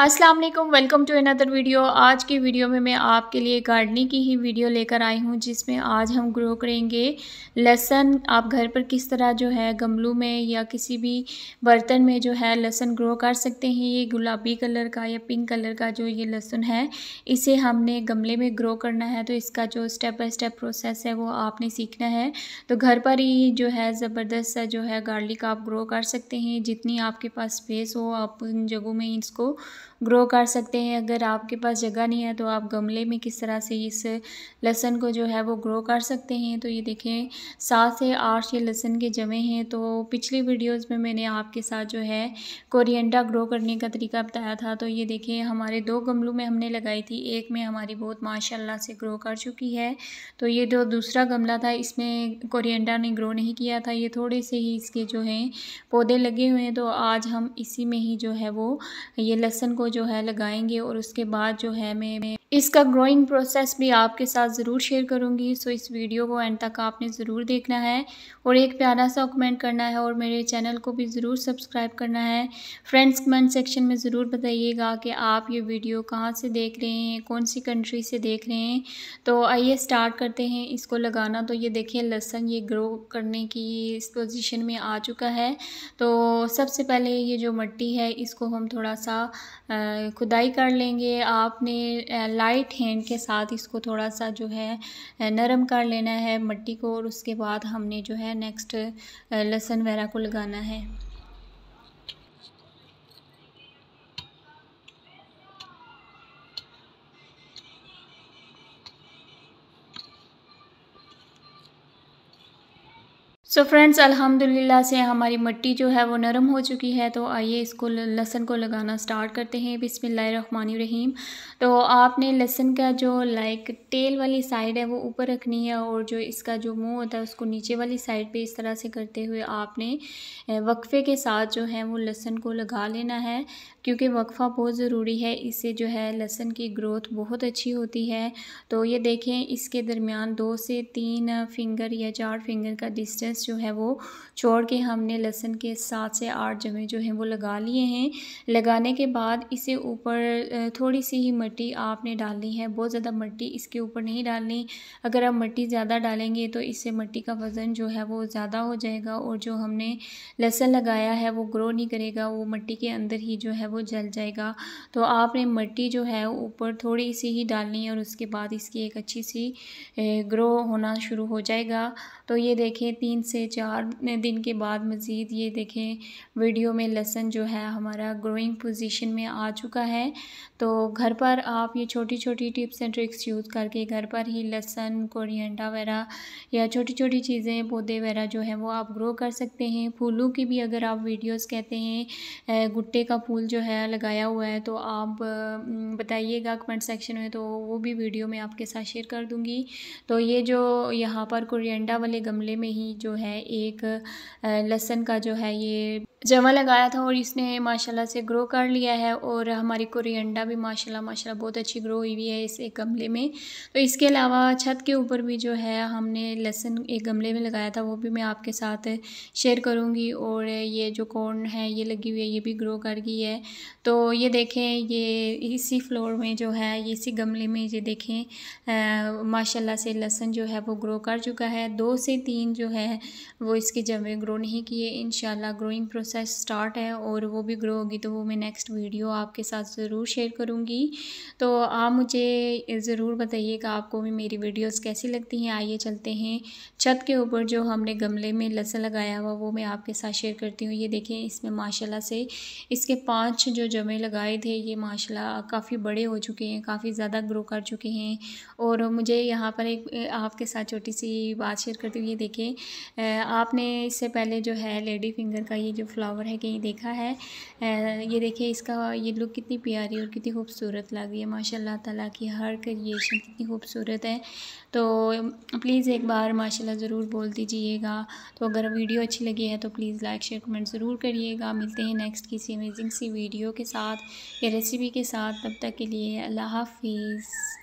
अस्सलाम वालेकुम welcome to another video आज की वीडियो में मैं आपके लिए गार्डनिंग की ही वीडियो लेकर आई हूँ जिसमें आज हम ग्रो करेंगे लहसन आप घर पर किस तरह जो है गमलों में या किसी भी बर्तन में जो है लहसन ग्रो कर सकते हैं ये गुलाबी कलर का या पिंक कलर का जो ये लहसुन है इसे हमने गमले में ग्रो करना है तो इसका जो स्टेप बाई स्टेप प्रोसेस है वो आपने सीखना है तो घर पर ही जो है ज़बरदस्त जो है गार्लिक आप ग्रो कर सकते हैं जितनी आपके पास स्पेस हो आप उन जगहों में इसको ग्रो कर सकते हैं अगर आपके पास जगह नहीं है तो आप गमले में किस तरह से इस लहसन को जो है वो ग्रो कर सकते हैं तो ये देखें सात से आठ ये लहसन के जमे हैं तो पिछली वीडियोज़ में मैंने आपके साथ जो है कोरिएंडा ग्रो करने का तरीका बताया था तो ये देखें हमारे दो गमलों में हमने लगाई थी एक में हमारी बहुत माशाल्लाह से ग्रो कर चुकी है तो ये जो दूसरा गमला था इसमें कोरिएंडा ने ग्रो नहीं किया था ये थोड़े से ही इसके जो हैं पौधे लगे हुए हैं तो आज हम इसी में ही जो है वो ये लहसन को जो है लगाएंगे और उसके बाद जो है मैं इसका ग्रोइंग प्रोसेस भी आपके साथ ज़रूर शेयर करूंगी सो इस वीडियो को एंड तक आपने ज़रूर देखना है और एक प्यारा सा कमेंट करना है और मेरे चैनल को भी ज़रूर सब्सक्राइब करना है फ्रेंड्स कमेंट सेक्शन में ज़रूर बताइएगा कि आप ये वीडियो कहाँ से देख रहे हैं कौन सी कंट्री से देख रहे हैं तो आइए स्टार्ट करते हैं इसको लगाना तो ये देखिए लहसन ये ग्रो करने की इस पोजिशन में आ चुका है तो सबसे पहले ये जो मट्टी है इसको हम थोड़ा सा खुदाई कर लेंगे आपने लाइट हैंड के साथ इसको थोड़ा सा जो है नरम कर लेना है मिट्टी को और उसके बाद हमने जो है नेक्स्ट लहसुन वगैरह को लगाना है सो फ्रेंड्स अल्हम्दुलिल्लाह से हमारी मिट्टी जो है वो नरम हो चुकी है तो आइए इसको लहसन को लगाना स्टार्ट करते हैं बिसमीम तो आपने लहसन का जो लाइक टेल वाली साइड है वो ऊपर रखनी है और जो इसका जो मुंह होता है उसको नीचे वाली साइड पे इस तरह से करते हुए आपने वक्फ़े के साथ जो है वो लहसन को लगा लेना है क्योंकि वक्फ़ा बहुत ज़रूरी है इससे जो है लहसन की ग्रोथ बहुत अच्छी होती है तो ये देखें इसके दरमियान दो से तीन फिंगर या चार फिंगर का डिस्टेंस जो है वो छोड़ के हमने लहसुन के सात से आठ जमे जो हैं वो लगा लिए हैं लगाने के बाद इसे ऊपर थोड़ी सी ही मिट्टी आपने डालनी है बहुत ज़्यादा मिट्टी इसके ऊपर नहीं डालनी अगर आप मिट्टी ज़्यादा डालेंगे तो इससे मिट्टी का वज़न जो है वो ज़्यादा हो जाएगा और जो हमने लहसुन लगाया है वो ग्रो नहीं करेगा वो मिट्टी के अंदर ही जो है वो जल जाएगा तो आपने मिट्टी जो है ऊपर थोड़ी सी ही डालनी है और उसके बाद इसकी एक अच्छी सी ग्रो होना शुरू हो जाएगा तो ये देखें तीन से चार दिन के बाद मज़ीद ये देखें वीडियो में लहसन जो है हमारा ग्रोइंग पोजीशन में आ चुका है तो घर पर आप ये छोटी छोटी टिप्स एंड ट्रिक्स यूज़ करके घर पर ही लहसन कोरिएंडा वगैरह या छोटी छोटी चीज़ें पौधे वगैरह जो है वो आप ग्रो कर सकते हैं फूलों की भी अगर आप वीडियोज़ कहते हैं गुट्टे का फूल जो है लगाया हुआ है तो आप बताइएगा कमेंट सेक्शन में तो वो भी वीडियो में आपके साथ शेयर कर दूँगी तो ये जो यहाँ पर कोरिएंडा वाले गमले में ही जो है है एक लहसन का जो है ये जमा लगाया था और इसने माशाल्लाह से ग्रो कर लिया है और हमारी कोरिएंडा भी माशाल्लाह माशाल्लाह बहुत अच्छी ग्रो हुई हुई है इस एक गमले में तो इसके अलावा छत के ऊपर भी जो है हमने लहसुन एक गमले में लगाया था वो भी मैं आपके साथ शेयर करूँगी और ये जो कॉर्न है ये लगी हुई है ये भी ग्रो कर गई है तो ये देखें ये इसी फ्लोर में जो है ये इसी गमले में ये देखें माशाल्लाह से लहसुन जो है वो ग्रो कर चुका है दो से तीन जो है वो इसके जमे ग्रो नहीं किए in growing process process start है और वो भी ग्रो होगी तो वो मैं नेक्स्ट वीडियो आपके साथ ज़रूर शेयर करूँगी तो आप मुझे ज़रूर बताइएगा आपको भी मेरी वीडियोस कैसी लगती हैं आइए चलते हैं छत के ऊपर जो हमने गमले में लहसन लगाया हुआ वो मैं आपके साथ शेयर करती हूँ ये देखें इसमें माशाला से इसके पाँच जो जमे लगाए थे ये माशाला काफ़ी बड़े हो चुके हैं काफ़ी ज़्यादा ग्रो कर चुके हैं और मुझे यहाँ पर एक आपके साथ छोटी सी बात शेयर करती हूँ ये देखें आपने इससे पहले जो है लेडी फिंगर का ये जो फ्लावर फ्लावर है कहीं देखा है ये देखिए इसका ये लुक कितनी प्यारी और कितनी खूबसूरत लग रही है माशाल्लाह ताला की हर क्रिएशन कितनी खूबसूरत है तो प्लीज़ एक बार माशाल्लाह ज़रूर बोल दीजिएगा तो अगर वीडियो अच्छी लगी है तो प्लीज़ लाइक शेयर कमेंट ज़रूर करिएगा मिलते हैं नेक्स्ट किसी अमेजिंग सी वीडियो के साथ या रेसिपी के साथ तब तक के लिए अल्लाह हाफिज़